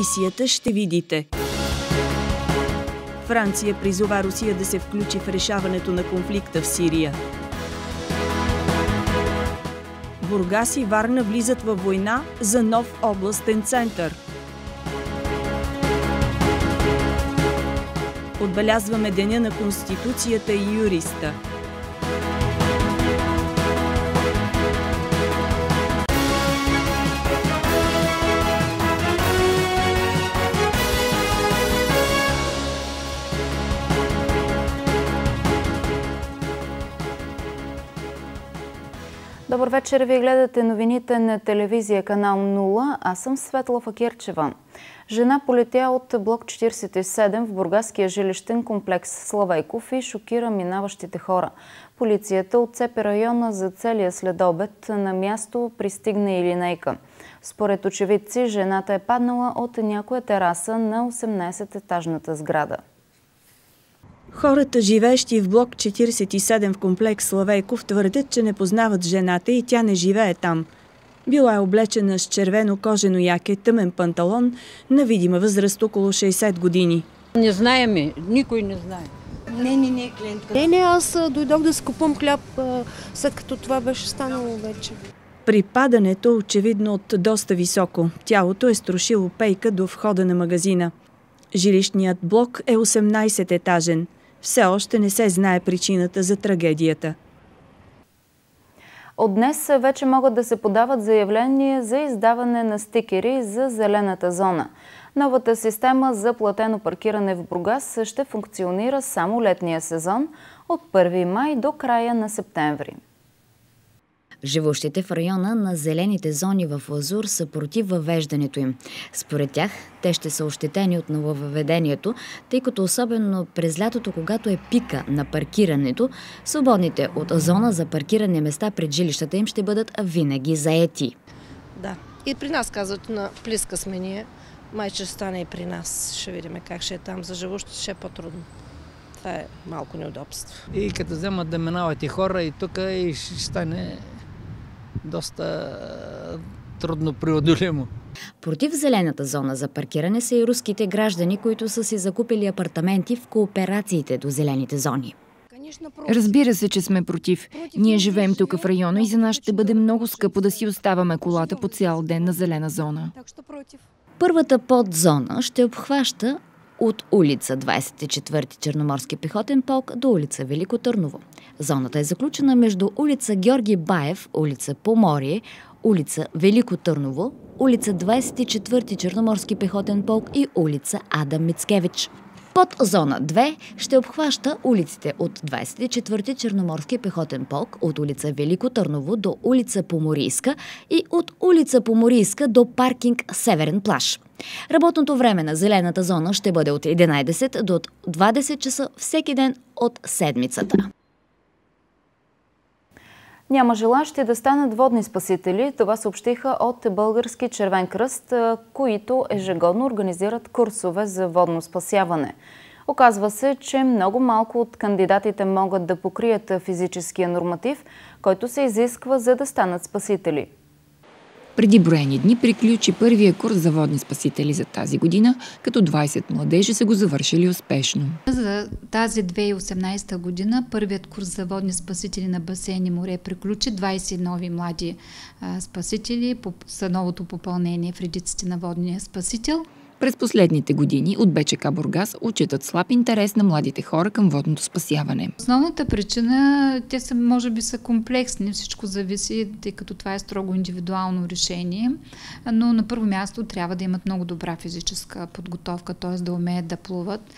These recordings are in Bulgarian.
емисията ще видите. Франция призова Русия да се включи в решаването на конфликта в Сирия. Бургас и Варна влизат във война за нов областен център. Отбелязваме Деня на Конституцията и юриста. Добър вечер! Вие гледате новините на телевизия канал 0. Аз съм Светла Факирчева. Жена полетя от блок 47 в бургаския жилищен комплекс Славейков и шокира минаващите хора. Полицията отцепи района за целия следобед. На място пристигна и линейка. Според очевидци, жената е паднала от някоя тераса на 18-етажната сграда. Хората, живеещи в блок 47 в комплекс Славейков, твърдят, че не познават жената и тя не живее там. Била е облечена с червено кожено яке, тъмен панталон, на видима възраст около 60 години. Не ми, никой не знае. Не, не, не, клиентка. Не, не, аз дойдох да скупам хляб, след като това беше станало вече. При падането, е очевидно от доста високо, тялото е струшило пейка до входа на магазина. Жилищният блок е 18-етажен – все още не се знае причината за трагедията. От днес вече могат да се подават заявления за издаване на стикери за зелената зона. Новата система за платено паркиране в Бругас ще функционира само летния сезон от 1 май до края на септември. Живущите в района на зелените зони в Лазур са против въвеждането им. Според тях, те ще са ощетени от нововъведението, тъй като особено през лятото, когато е пика на паркирането, свободните от зона за паркиране места пред жилищата им ще бъдат винаги заети. Да. И при нас казват, на плиска сме ние. Май ще стане и при нас. Ще видим как ще е там за живущите, ще е по-трудно. Това е малко неудобство. И като вземат да минават и хора и тук, и ще стане доста трудно преодолимо. Против зелената зона за паркиране са и руските граждани, които са си закупили апартаменти в кооперациите до зелените зони. Разбира се, че сме против. Ние живеем тук в района и за нас ще бъде много скъпо да си оставаме колата по цял ден на зелена зона. Първата подзона ще обхваща от улица 24 Черноморски пехотен полк до улица Велико Търново. Зоната е заключена между улица Георги Баев, улица Поморие, улица Велико Търново, улица 24 ти Черноморски пехотен полк и улица Адам Мицкевич. Под зона 2 ще обхваща улиците от 24-ти Черноморски пехотен полк, от улица Велико Търново до улица Поморийска и от улица Поморийска до паркинг Северен плаж. Работното време на зелената зона ще бъде от 11 до 20 часа всеки ден от седмицата. Няма желащи да станат водни спасители. Това съобщиха от Български червен кръст, които ежегодно организират курсове за водно спасяване. Оказва се, че много малко от кандидатите могат да покрият физическия норматив, който се изисква за да станат спасители. Преди броени дни приключи първия курс за водни спасители за тази година, като 20 младежи са го завършили успешно. За тази 2018 година първият курс за водни спасители на басейн и море приключи. 20 нови млади спасители са новото попълнение в редиците на водния спасител. През последните години от БЧК Бургас отчитат слаб интерес на младите хора към водното спасяване. Основната причина, те са, може би са комплексни, всичко зависи, тъй като това е строго индивидуално решение, но на първо място трябва да имат много добра физическа подготовка, т.е. да умеят да плуват,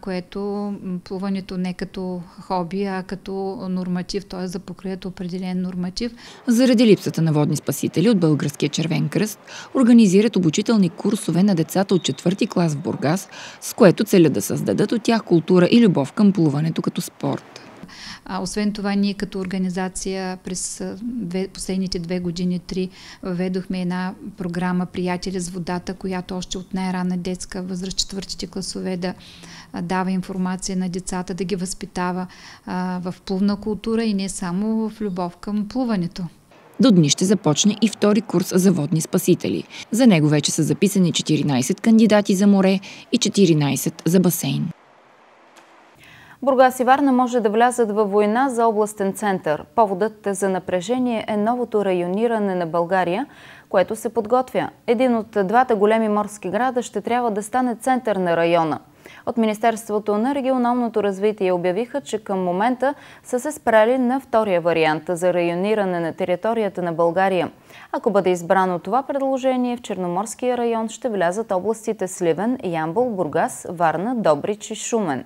което плуването не като хоби, а като норматив, т.е. да покрият определен норматив. Заради липсата на водни спасители от Българския червен кръст организират обучителни курсове на деца децата от четвърти клас в Бургас, с което целят да създадат от тях култура и любов към плуването като спорт. А, освен това, ние като организация през две, последните две години, три, ведохме една програма Приятели с водата, която още от най-рана детска възраст, четвъртите класове, да дава информация на децата, да ги възпитава а, в плувна култура и не само в любов към плуването. До дни ще започне и втори курс за водни спасители. За него вече са записани 14 кандидати за море и 14 за басейн. Бургас и Варна може да влязат във война за областен център. Поводът за напрежение е новото райониране на България, което се подготвя. Един от двата големи морски града ще трябва да стане център на района – от Министерството на регионалното развитие обявиха, че към момента са се спрели на втория вариант за райониране на територията на България. Ако бъде избрано това предложение, в Черноморския район ще влязат областите Сливен, Ямбол, Бургас, Варна, Добрич и Шумен.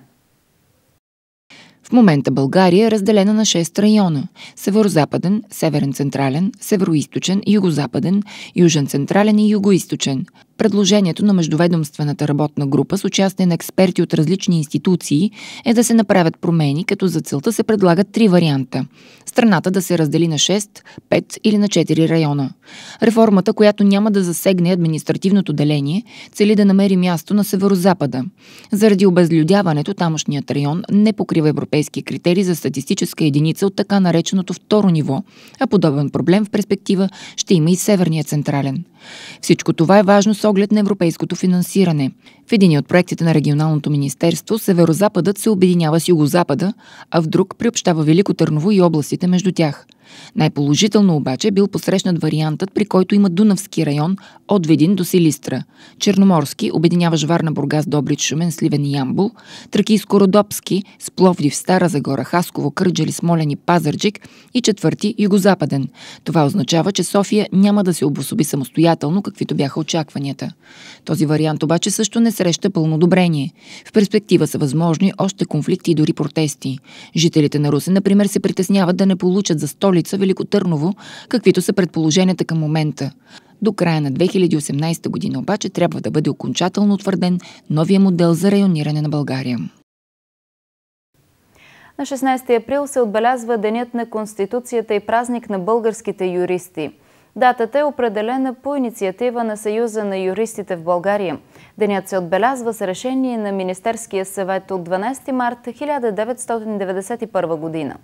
В момента България е разделена на 6 района – Северо-Западен, Северен-Централен, Северо-Источен, Юго-Западен, Южен-Централен и Юго-Источен. Предложението на Междуведомствената работна група с участие на експерти от различни институции е да се направят промени, като за целта се предлагат три варианта. Страната да се раздели на 6, 5 или на 4 района. Реформата, която няма да засегне административното деление, цели да намери място на северо-запада. Заради обезлюдяването, тамошният район не покрива европейски критерии за статистическа единица от така нареченото второ ниво, а подобен проблем в перспектива ще има и Северния централен. Всичко това е важно с оглед на европейското финансиране. В един от проектите на Регионалното министерство Северозападът се обединява с Югозапада, а в друг приобщава Велико Търново и областите между тях. Най-положително обаче бил посрещнат вариантът, при който има Дунавски район от Видин до Силистра, Черноморски, обединява Жварна Бургас, Добрич, Шумен, Сливен и Ямбул, Тракийско-Родопски с Пловдив, Стара Загора, Хасково, Кърджали, Смолен и Пазарджик и четвърти Югозападен. Това означава, че София няма да се обособи самостоятелно, каквито бяха очакванията. Този вариант обаче също не среща пълно одобрение. В перспектива са възможни още конфликти и дори протести. Жителите на Русе, например, се притесняват да не получат за столица Велико Търново, каквито са предположенията към момента. До края на 2018 година обаче трябва да бъде окончателно утвърден новия модел за райониране на България. На 16 април се отбелязва Денят на Конституцията и празник на българските юристи – Датата е определена по инициатива на Съюза на юристите в България. Денят се отбелязва с решение на Министерския съвет от 12 март 1991 година.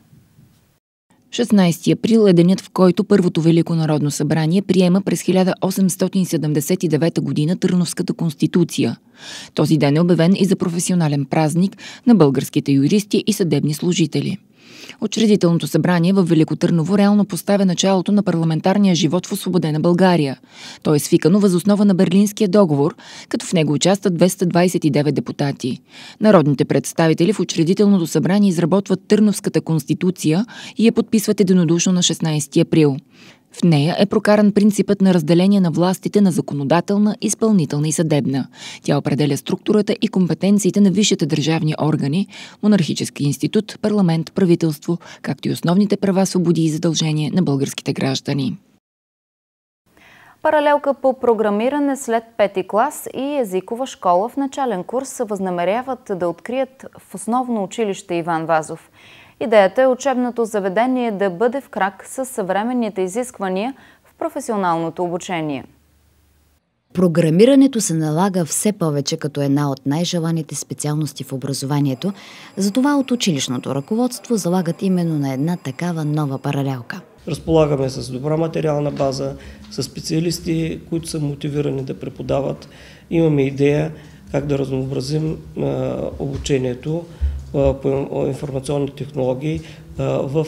16 април е денят, в който Първото Велико Народно събрание приема през 1879 година Търновската конституция. Този ден е обявен и за професионален празник на българските юристи и съдебни служители. Учредителното събрание в Велико Търново реално поставя началото на парламентарния живот в освободена България. Той е свикано възоснова на Берлинския договор, като в него участват 229 депутати. Народните представители в учредителното събрание изработват Търновската конституция и я подписват единодушно на 16 април. В нея е прокаран принципът на разделение на властите на законодателна, изпълнителна и съдебна. Тя определя структурата и компетенциите на висшите държавни органи, монархически институт, парламент, правителство, както и основните права, свободи и задължения на българските граждани. Паралелка по програмиране след пети клас и езикова школа в начален курс възнамеряват да открият в основно училище Иван Вазов – Идеята е учебното заведение да бъде в крак с съвременните изисквания в професионалното обучение. Програмирането се налага все повече като една от най-желаните специалности в образованието, затова от училищното ръководство залагат именно на една такава нова паралелка. Разполагаме с добра материална база, с специалисти, които са мотивирани да преподават. Имаме идея как да разнообразим обучението, по информационни технологии в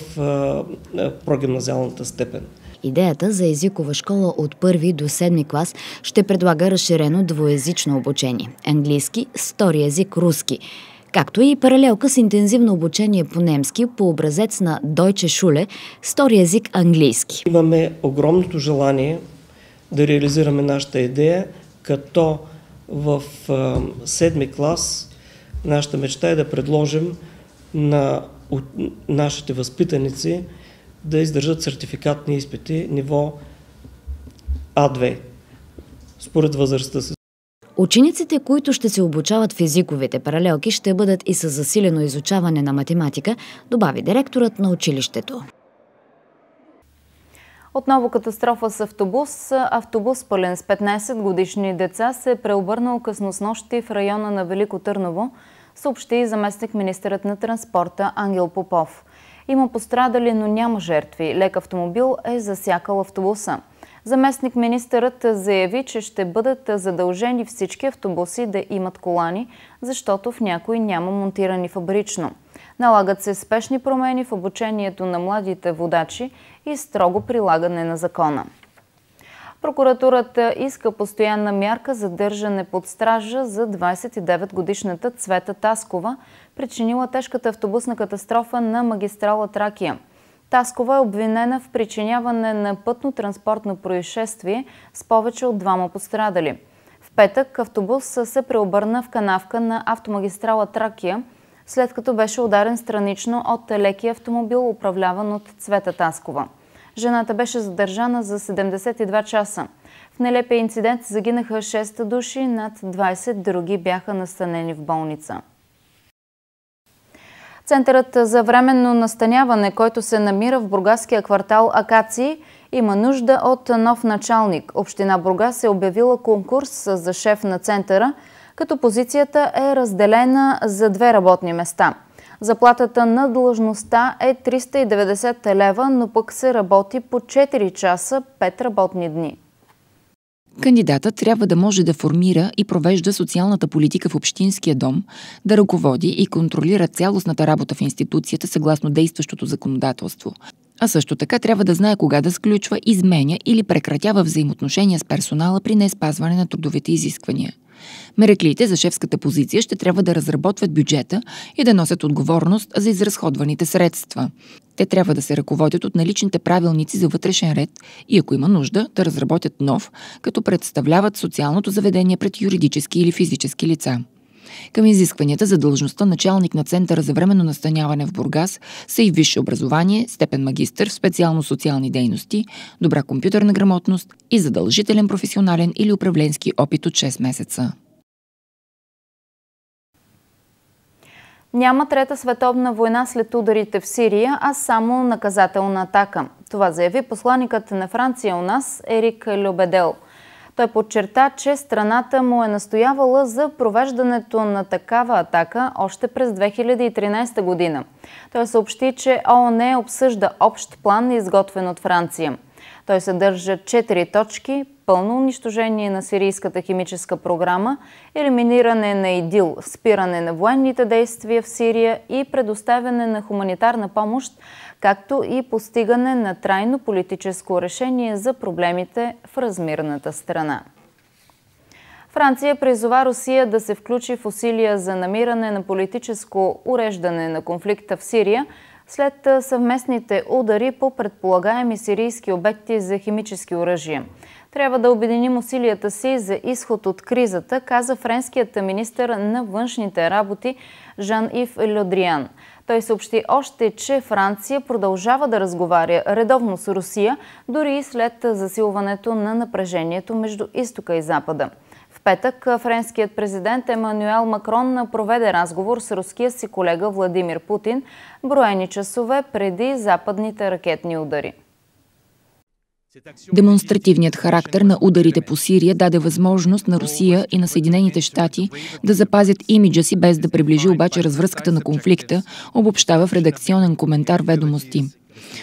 прогимназиалната степен. Идеята за езикова школа от първи до седми клас ще предлага разширено двоязично обучение. Английски, стори език, руски както и паралелка с интензивно обучение по немски по образец на Deutsche Schule, стори език английски. Имаме огромното желание да реализираме нашата идея, като в седми клас Нашата мечта е да предложим на нашите възпитаници да издържат сертификатни изпити ниво А2 според възрастта си. Учениците, които ще се обучават в езиковите паралелки, ще бъдат и с засилено изучаване на математика, добави директорът на училището. Отново катастрофа с автобус. Автобус пълен с 15 годишни деца се е преобърнал късно с нощи в района на Велико Търново съобщи заместник министърът на транспорта Ангел Попов. Има пострадали, но няма жертви. Лек автомобил е засякал автобуса. Заместник министърът заяви, че ще бъдат задължени всички автобуси да имат колани, защото в някои няма монтирани фабрично. Налагат се спешни промени в обучението на младите водачи и строго прилагане на закона. Прокуратурата иска постоянна мярка за държане под стража за 29-годишната Цвета Таскова, причинила тежката автобусна катастрофа на магистрала Тракия. Таскова е обвинена в причиняване на пътно-транспортно происшествие с повече от двама пострадали. В петък автобус се преобърна в канавка на автомагистрала Тракия, след като беше ударен странично от леки автомобил, управляван от Цвета Таскова. Жената беше задържана за 72 часа. В нелепия инцидент загинаха 6 души, над 20 други бяха настанени в болница. Центърът за временно настаняване, който се намира в бургаския квартал Акации, има нужда от нов началник. Община Бургас е обявила конкурс за шеф на центъра, като позицията е разделена за две работни места – Заплатата на длъжността е 390 лева, но пък се работи по 4 часа 5 работни дни. Кандидатът трябва да може да формира и провежда социалната политика в Общинския дом, да ръководи и контролира цялостната работа в институцията съгласно действащото законодателство. А също така трябва да знае кога да сключва, изменя или прекратява взаимоотношения с персонала при неспазване на трудовите изисквания. Мереклиите за шефската позиция ще трябва да разработват бюджета и да носят отговорност за изразходваните средства. Те трябва да се ръководят от наличните правилници за вътрешен ред и ако има нужда, да разработят нов, като представляват социалното заведение пред юридически или физически лица. Към изискванията за длъжността началник на Центъра за временно настаняване в Бургас са и висше образование, степен магистър в специално социални дейности, добра компютърна грамотност и задължителен професионален или управленски опит от 6 месеца. Няма трета световна война след ударите в Сирия, а само наказателна атака. Това заяви посланикът на Франция у нас Ерик Любедел – той подчерта, че страната му е настоявала за провеждането на такава атака още през 2013 година. Той съобщи, че ООН обсъжда общ план, изготвен от Франция. Той съдържа четири точки, пълно унищожение на сирийската химическа програма, елиминиране на ИДИЛ, спиране на военните действия в Сирия и предоставяне на хуманитарна помощ, както и постигане на трайно политическо решение за проблемите в размирната страна. Франция призова Русия да се включи в усилия за намиране на политическо уреждане на конфликта в Сирия след съвместните удари по предполагаеми сирийски обекти за химически оръжия. Трябва да обединим усилията си за изход от кризата, каза френският министр на външните работи Жан-Ив Льодриан. Той съобщи още, че Франция продължава да разговаря редовно с Русия, дори и след засилването на напрежението между изтока и запада В петък френският президент Емануел Макрон проведе разговор с руския си колега Владимир Путин броени часове преди западните ракетни удари. Демонстративният характер на ударите по Сирия даде възможност на Русия и на Съединените щати да запазят имиджа си, без да приближи обаче развръзката на конфликта, обобщава в редакционен коментар ведомости.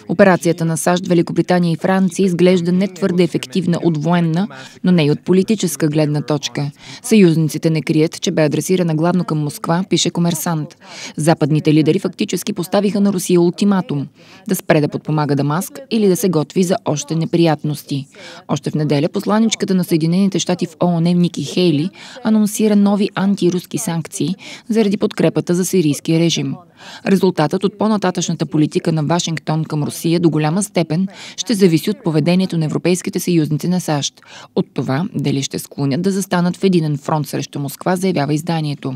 Операцията на САЩ, Великобритания и Франция изглежда не твърде ефективна от военна, но не и от политическа гледна точка. Съюзниците не крият, че бе адресирана главно към Москва, пише комерсант. Западните лидери фактически поставиха на Русия ултиматум – да спре да подпомага Дамаск или да се готви за още неприятности. Още в неделя посланичката на Съединените щати в ООН Ники Хейли анонсира нови антируски санкции заради подкрепата за сирийския режим – Резултатът от по-нататъчната политика на Вашингтон към Русия до голяма степен ще зависи от поведението на европейските съюзници на САЩ. От това дали ще склонят да застанат в единен фронт срещу Москва, заявява изданието.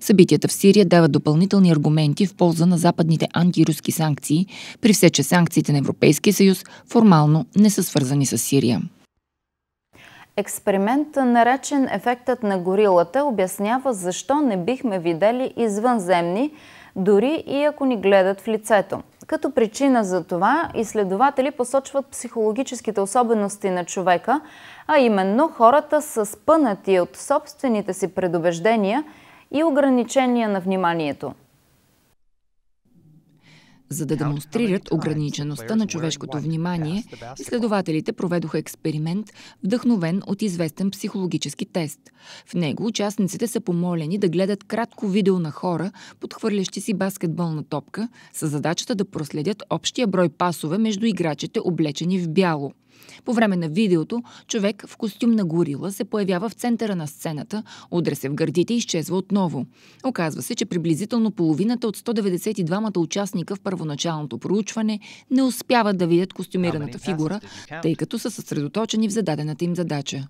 Събитията в Сирия дават допълнителни аргументи в полза на западните антируски санкции, при все, че санкциите на Европейския съюз формално не са свързани с Сирия. Експеримент, наречен ефектът на горилата, обяснява защо не бихме видели извънземни, дори и ако ни гледат в лицето. Като причина за това изследователи посочват психологическите особености на човека, а именно хората са спънати от собствените си предубеждения и ограничения на вниманието. За да демонстрират ограничеността на човешкото внимание, изследователите проведоха експеримент, вдъхновен от известен психологически тест. В него участниците са помолени да гледат кратко видео на хора, подхвърлящи си баскетболна топка, с задачата да проследят общия брой пасове между играчите, облечени в бяло. По време на видеото, човек в костюм на горила се появява в центъра на сцената, удря се в гърдите и изчезва отново. Оказва се, че приблизително половината от 192-мата участника в първоначалното проучване не успяват да видят костюмираната фигура, тъй като са съсредоточени в зададената им задача.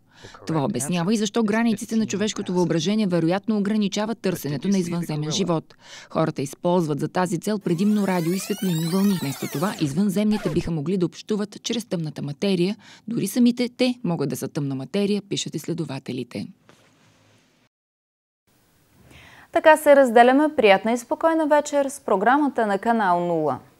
Това обяснява и защо границите на човешкото въображение вероятно ограничават търсенето на извънземен живот. Хората използват за тази цел предимно радио и светлини вълни. Вместо това, извънземните биха могли да общуват чрез тъмната материя, дори самите те могат да са тъмна материя, пишат изследователите. Така се разделяме. Приятна и спокойна вечер с програмата на канал 0.